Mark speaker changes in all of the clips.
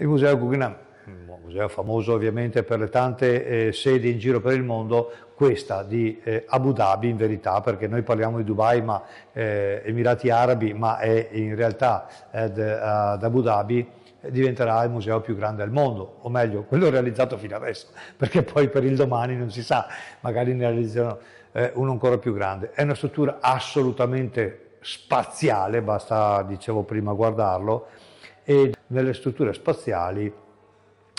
Speaker 1: Il Museo Guggenheim, mm, museo famoso ovviamente per le tante eh, sedi in giro per il mondo, questa di eh, Abu Dhabi in verità, perché noi parliamo di Dubai, ma eh, Emirati Arabi, ma è in realtà ad, eh, ad Abu Dhabi eh, diventerà il museo più grande al mondo, o meglio, quello realizzato fino adesso, perché poi per il domani non si sa, magari ne realizzeranno eh, uno ancora più grande. È una struttura assolutamente spaziale, basta, dicevo prima, guardarlo, e nelle strutture spaziali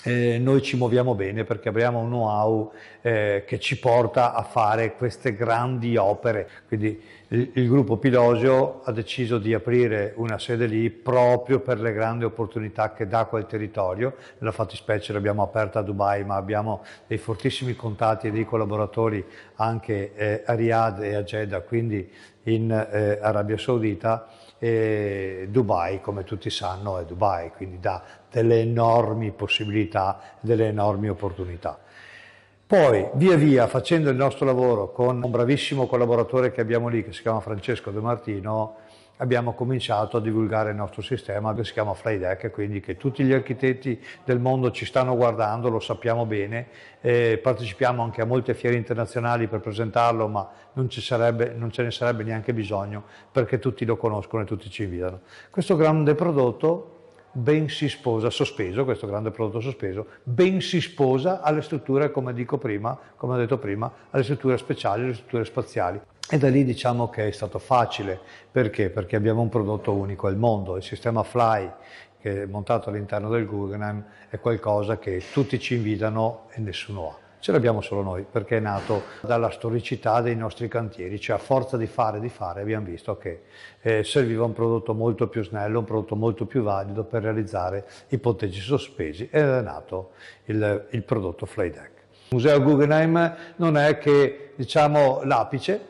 Speaker 1: eh, noi ci muoviamo bene perché abbiamo un know-how eh, che ci porta a fare queste grandi opere. Quindi il, il, gruppo Pilosio ha deciso di aprire una sede lì proprio per le grandi opportunità che dà quel territorio. Nella fattispecie l'abbiamo aperta a Dubai, ma abbiamo dei fortissimi contatti e dei collaboratori anche eh, a Riyadh e a Jeddah, quindi in eh, Arabia Saudita. E Dubai, come tutti sanno, è Dubai, quindi dà delle enormi possibilità, delle enormi opportunità. Poi, via via, facendo il nostro lavoro con un bravissimo collaboratore che abbiamo lì, che si chiama Francesco De Martino, abbiamo cominciato a divulgare il nostro sistema che si chiama Flydeck, quindi che tutti gli architetti del mondo ci stanno guardando, lo sappiamo bene, eh, partecipiamo anche a molte fiere internazionali per presentarlo, ma non, sarebbe, non, ce ne sarebbe neanche bisogno perché tutti lo conoscono e tutti ci invidiano. Questo grande prodotto ben si sposa, sospeso, questo grande prodotto sospeso, ben si sposa alle strutture, come dico prima, come ho detto prima, alle strutture speciali, alle strutture spaziali. E da lì diciamo che è stato facile, perché? Perché abbiamo un prodotto unico al mondo, il sistema FLY che è montato all'interno del Guggenheim è qualcosa che tutti ci invidano e nessuno ha ce l'abbiamo solo noi perché è nato dalla storicità dei nostri cantieri, cioè a forza di fare, di fare abbiamo visto che eh, serviva un prodotto molto più snello, un prodotto molto più valido per realizzare i ponteggi sospesi ed è nato il, il prodotto Flydeck. Il museo Guggenheim non è che diciamo, l'apice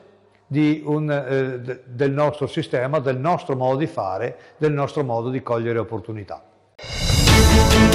Speaker 1: un, eh, del nostro sistema, del nostro modo di fare, del nostro modo di cogliere opportunità.